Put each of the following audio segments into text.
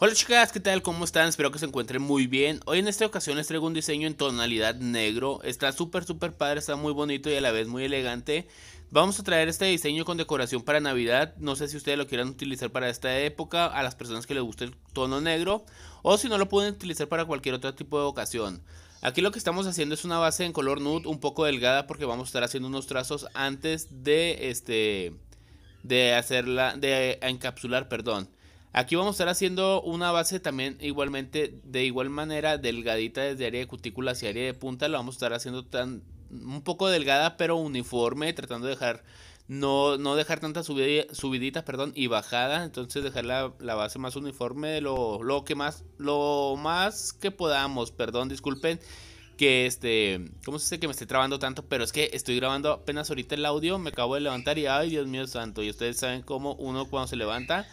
Hola chicas, ¿qué tal? ¿Cómo están? Espero que se encuentren muy bien. Hoy en esta ocasión les traigo un diseño en tonalidad negro. Está súper, súper padre, está muy bonito y a la vez muy elegante. Vamos a traer este diseño con decoración para Navidad. No sé si ustedes lo quieran utilizar para esta época, a las personas que les guste el tono negro, o si no lo pueden utilizar para cualquier otro tipo de ocasión. Aquí lo que estamos haciendo es una base en color nude un poco delgada porque vamos a estar haciendo unos trazos antes de este de hacerla de eh, encapsular, perdón. Aquí vamos a estar haciendo una base también igualmente, de igual manera, delgadita desde área de cutícula hacia área de punta. La vamos a estar haciendo tan, un poco delgada, pero uniforme, tratando de dejar, no, no dejar tantas subidita, subiditas perdón, y bajadas. Entonces dejar la, base más uniforme, lo, lo, que más, lo más que podamos, perdón, disculpen. Que este, ¿cómo se dice que me esté trabando tanto? Pero es que estoy grabando apenas ahorita el audio, me acabo de levantar y ay Dios mío santo, y ustedes saben cómo uno cuando se levanta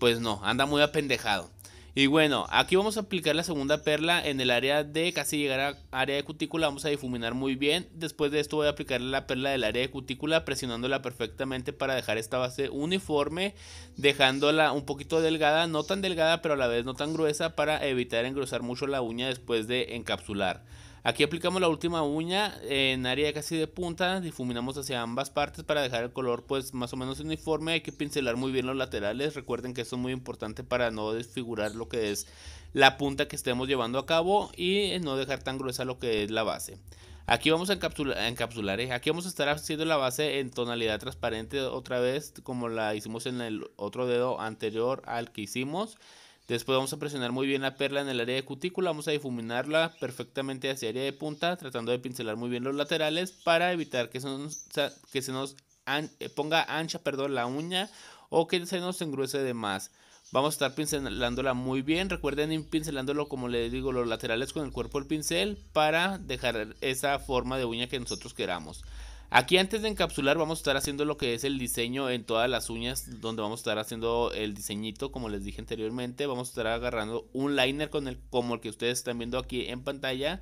pues no, anda muy apendejado. Y bueno, aquí vamos a aplicar la segunda perla en el área de casi llegar a área de cutícula. Vamos a difuminar muy bien. Después de esto voy a aplicar la perla del área de cutícula presionándola perfectamente para dejar esta base uniforme. Dejándola un poquito delgada, no tan delgada pero a la vez no tan gruesa para evitar engrosar mucho la uña después de encapsular. Aquí aplicamos la última uña en área casi de punta, difuminamos hacia ambas partes para dejar el color pues más o menos uniforme. Hay que pincelar muy bien los laterales, recuerden que esto es muy importante para no desfigurar lo que es la punta que estemos llevando a cabo y eh, no dejar tan gruesa lo que es la base. Aquí vamos a encapsular, eh. aquí vamos a estar haciendo la base en tonalidad transparente otra vez como la hicimos en el otro dedo anterior al que hicimos. Después vamos a presionar muy bien la perla en el área de cutícula, vamos a difuminarla perfectamente hacia área de punta, tratando de pincelar muy bien los laterales para evitar que se nos, eh, ponga ancha perdón, la uña o que se nos engruese de más. Vamos a estar pincelándola muy bien, recuerden pincelándolo como les digo, los laterales con el cuerpo del pincel para dejar esa forma de uña que nosotros queramos. Aquí antes de encapsular vamos a estar haciendo lo que es el diseño en todas las uñas, donde vamos a estar haciendo el diseñito, como les dije anteriormente, vamos a estar agarrando un liner con el, como el que ustedes están viendo aquí en pantalla.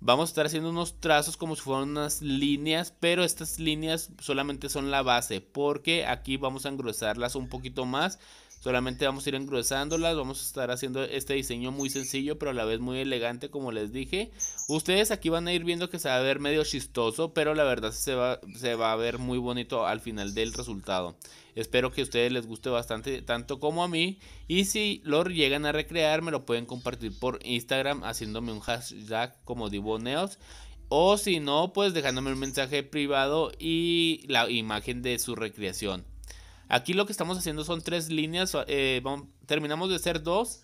Vamos a estar haciendo unos trazos como si fueran unas líneas, pero estas líneas solamente son la base, porque aquí vamos a engrosarlas un poquito más Solamente vamos a ir engrosándolas, vamos a estar haciendo este diseño muy sencillo, pero a la vez muy elegante, como les dije. Ustedes aquí van a ir viendo que se va a ver medio chistoso, pero la verdad se va, a ver muy bonito al final del resultado. Espero que a ustedes les guste bastante, tanto como a mí. Y si lo llegan a recrear, me lo pueden compartir por Instagram haciéndome un hashtag como Diboneos. O si no, pues dejándome un mensaje privado y la imagen de su recreación. Aquí lo que estamos haciendo son tres líneas. Eh, terminamos de hacer dos.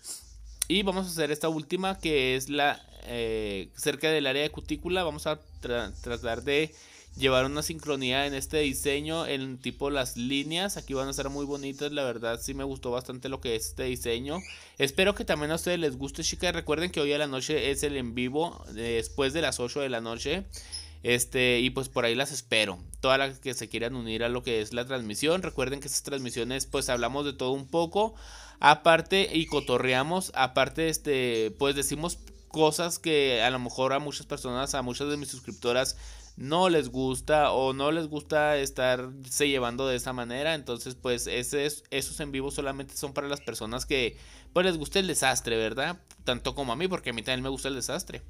Y vamos a hacer esta última que es la eh, cerca del área de cutícula. Vamos a tratar de llevar una sincronía en este diseño, en tipo las líneas. Aquí van a ser muy bonitas, la verdad sí me gustó bastante lo que es este diseño. Espero que también a ustedes les guste, chicas. Recuerden que hoy a la noche es el en vivo, eh, después de las 8 de la noche. Este, y pues por ahí las espero. Todas las que se quieran unir a lo que es la transmisión. Recuerden que esas transmisiones, pues hablamos de todo un poco. Aparte, y cotorreamos. Aparte, este, pues decimos cosas que a lo mejor a muchas personas, a muchas de mis suscriptoras, no les gusta o no les gusta estarse llevando de esa manera. Entonces, pues ese esos en vivo solamente son para las personas que pues les gusta el desastre, ¿verdad? Tanto como a mí, porque a mí también me gusta el desastre.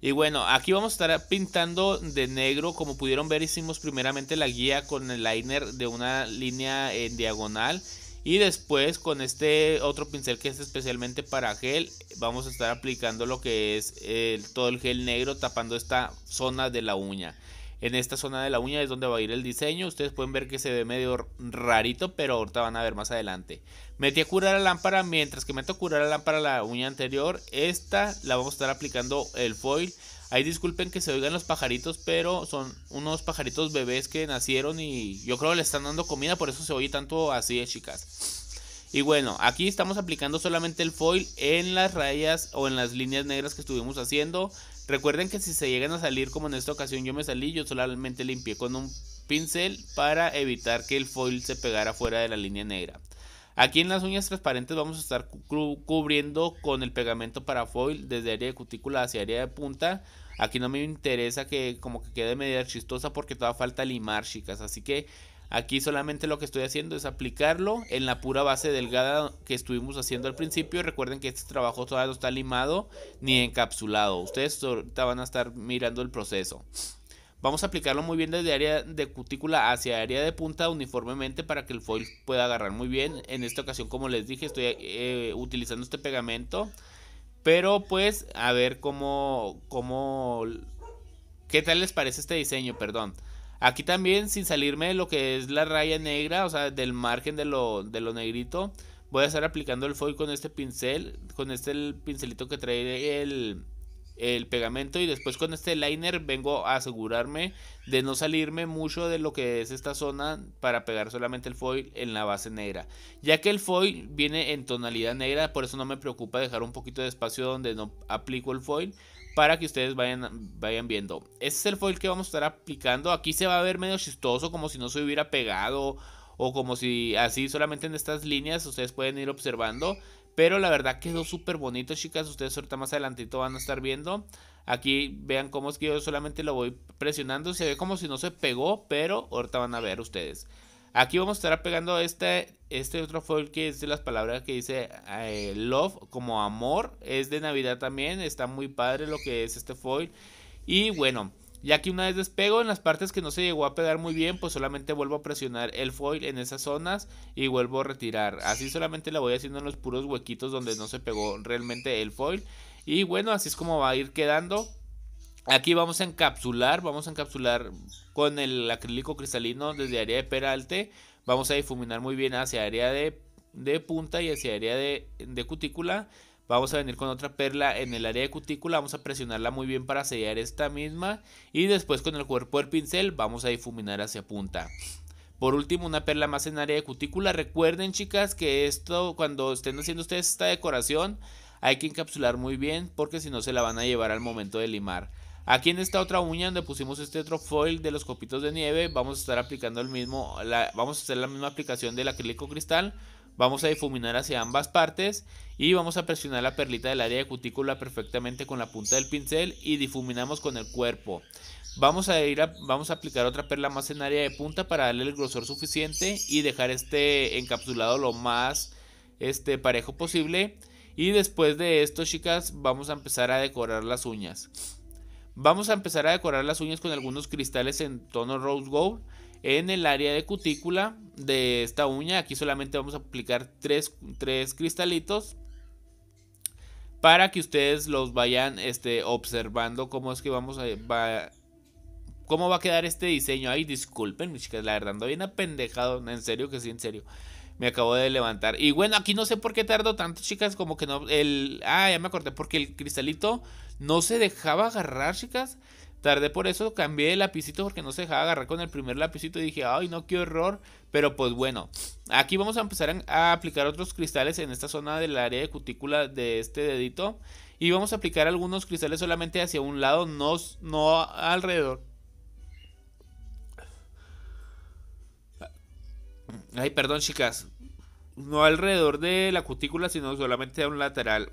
Y bueno, aquí vamos a estar pintando de negro. Como pudieron ver, hicimos primeramente la guía con el liner de una línea en diagonal. Y después con este otro pincel que es especialmente para gel, vamos a estar aplicando lo que es todo el gel negro tapando esta zona de la uña en esta zona de la uña es donde va a ir el diseño. Ustedes pueden ver que se ve medio rarito, pero ahorita van a ver más adelante. Metí a curar la lámpara, mientras que meto a curar la lámpara la uña anterior, esta la vamos a estar aplicando el foil. Ahí disculpen que se oigan los pajaritos, pero son unos pajaritos bebés que nacieron y yo creo que le están dando comida, por eso se oye tanto así, chicas. Y bueno, aquí estamos aplicando solamente el foil en las rayas o en las líneas negras que estuvimos haciendo. Recuerden que si se llegan a salir como en esta ocasión yo me salí, yo solamente limpié con un pincel para evitar que el foil se pegara fuera de la línea negra. Aquí en las uñas transparentes vamos a estar cubriendo con el pegamento para foil desde área de cutícula hacia área de punta. Aquí no me interesa que como que quede media chistosa porque todavía falta limar chicas, así que Aquí solamente lo que estoy haciendo es aplicarlo en la pura base delgada que estuvimos haciendo al principio. Recuerden que este trabajo todavía no está limado ni encapsulado. Ustedes ahorita van a estar mirando el proceso. Vamos a aplicarlo muy bien desde área de cutícula hacia área de punta uniformemente para que el foil pueda agarrar muy bien. En esta ocasión, como les dije, estoy eh, utilizando este pegamento. Pero pues a ver cómo, cómo, qué tal les parece este diseño, perdón. Aquí también, sin salirme de lo que es la raya negra, o sea, del margen de lo, negrito, voy a estar aplicando el foil con este pincel, con este pincelito que trae el, el pegamento y después con este liner vengo a asegurarme de no salirme mucho de lo que es esta zona para pegar solamente el foil en la base negra ya que el foil viene en tonalidad negra por eso no me preocupa dejar un poquito de espacio donde no aplico el foil para que ustedes vayan, vayan viendo. Este es el foil que vamos a estar aplicando. Aquí se va a ver medio chistoso, como si no se hubiera pegado o como si así solamente en estas líneas ustedes pueden ir observando. Pero la verdad quedó súper bonito, chicas. Ustedes ahorita más adelantito van a estar viendo. Aquí vean cómo es que yo solamente lo voy presionando. Se ve como si no se pegó, pero ahorita van a ver ustedes. Aquí vamos a estar pegando este, este otro foil que es de las palabras que dice eh, love como amor. Es de Navidad también, está muy padre lo que es este foil. Y bueno, ya que una vez despego en las partes que no se llegó a pegar muy bien, pues solamente vuelvo a presionar el foil en esas zonas y vuelvo a retirar. Así solamente la voy haciendo en los puros huequitos donde no se pegó realmente el foil. Y bueno, así es como va a ir quedando. Aquí vamos a encapsular, vamos a encapsular con el acrílico cristalino desde área de peralte. Vamos a difuminar muy bien hacia área de, punta y hacia área de, de cutícula. Vamos a venir con otra perla en el área de cutícula, vamos a presionarla muy bien para sellar esta misma y después con el cuerpo del pincel vamos a difuminar hacia punta. Por último, una perla más en área de cutícula. Recuerden chicas que esto cuando estén haciendo ustedes esta decoración hay que encapsular muy bien porque si no se la van a llevar al momento de limar. Aquí en esta otra uña donde pusimos este otro foil de los copitos de nieve, vamos a estar aplicando el mismo, vamos a hacer la misma aplicación del acrílico cristal. Vamos a difuminar hacia ambas partes y vamos a presionar la perlita del área de cutícula perfectamente con la punta del pincel y difuminamos con el cuerpo. Vamos a, ir vamos a aplicar otra perla más en área de punta para darle el grosor suficiente y dejar este encapsulado lo más este, parejo posible. Y después de esto, chicas, vamos a empezar a decorar las uñas. Vamos a empezar a decorar las uñas con algunos cristales en tono rose gold en el área de cutícula de esta uña. Aquí solamente vamos a aplicar tres, cristalitos para que ustedes los vayan este, observando cómo es que vamos a... Va, ¿Cómo va a quedar este diseño? Ay, disculpen, mis chicas, la verdad, ando bien apendejado. En serio que sí, en serio. Me acabo de levantar. Y bueno, aquí no sé por qué tardo tanto, chicas. Como que no. El. Ah, ya me acordé. Porque el cristalito no se dejaba agarrar, chicas. Tardé por eso, cambié el lapicito porque no se dejaba agarrar con el primer lapicito. Y dije, ay, no, qué error Pero pues bueno, aquí vamos a empezar a aplicar otros cristales en esta zona del área de cutícula de este dedito. Y vamos a aplicar algunos cristales solamente hacia un lado, no alrededor Ay, perdón, chicas. No alrededor de la cutícula, sino solamente a un lateral.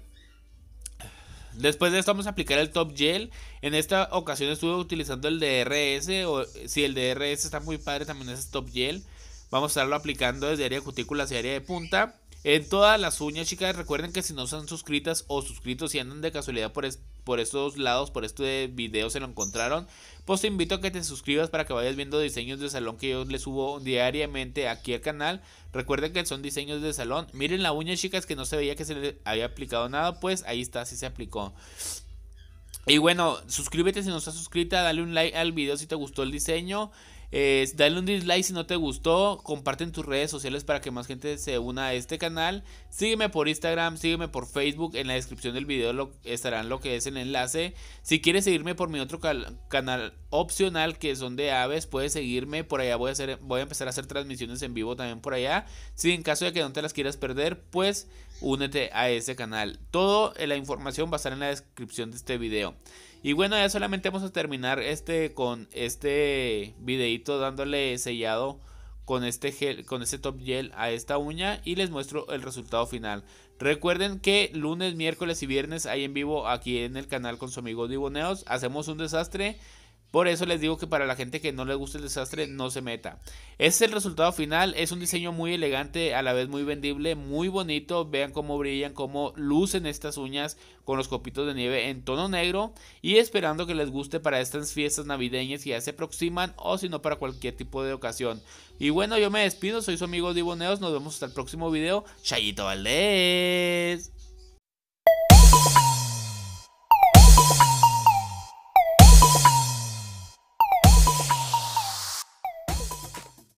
Después de esto vamos a aplicar el top gel. En esta ocasión estuve utilizando el DRS. O si el DRS está muy padre, también es top gel. Vamos a estarlo aplicando desde área de cutícula hacia área de punta en todas las uñas, chicas. Recuerden que si no están suscritas o suscritos y andan de casualidad por, por estos lados, por este video se lo encontraron, pues te invito a que te suscribas para que vayas viendo diseños de salón que yo les subo diariamente aquí al canal. Recuerden que son diseños de salón. Miren la uña, chicas, que no se veía que se le había aplicado nada, pues ahí está, sí se aplicó. Y bueno, suscríbete si no estás suscrita, dale un like al video si te gustó el diseño. Eh, dale un dislike si no te gustó. Comparte en tus redes sociales para que más gente se una a este canal. Sígueme por Instagram, sígueme por Facebook. En la descripción del video estarán lo que es el enlace. Si quieres seguirme por mi otro canal opcional que son de aves, puedes seguirme. Por allá voy a, hacer, voy a empezar a hacer transmisiones en vivo también por allá. Si en caso de que no te las quieras perder, pues únete a ese canal. Toda eh, la información va a estar en la descripción de este video. Y bueno, ya solamente vamos a terminar este con este videito dándole sellado con este gel, con este top gel a esta uña y les muestro el resultado final. Recuerden que lunes, miércoles y viernes hay en vivo aquí en el canal con su amigo Diboneos. Hacemos un desastre por eso les digo que para la gente que no le gusta el desastre, no se meta. Este es el resultado final. Es un diseño muy elegante, a la vez muy vendible, muy bonito. Vean cómo brillan, cómo lucen estas uñas con los copitos de nieve en tono negro. Y esperando que les guste para estas fiestas navideñas que ya se aproximan o si no para cualquier tipo de ocasión. Y bueno, yo me despido. Soy su amigo Diboneos. Nos vemos hasta el próximo video. Chayito Valdés.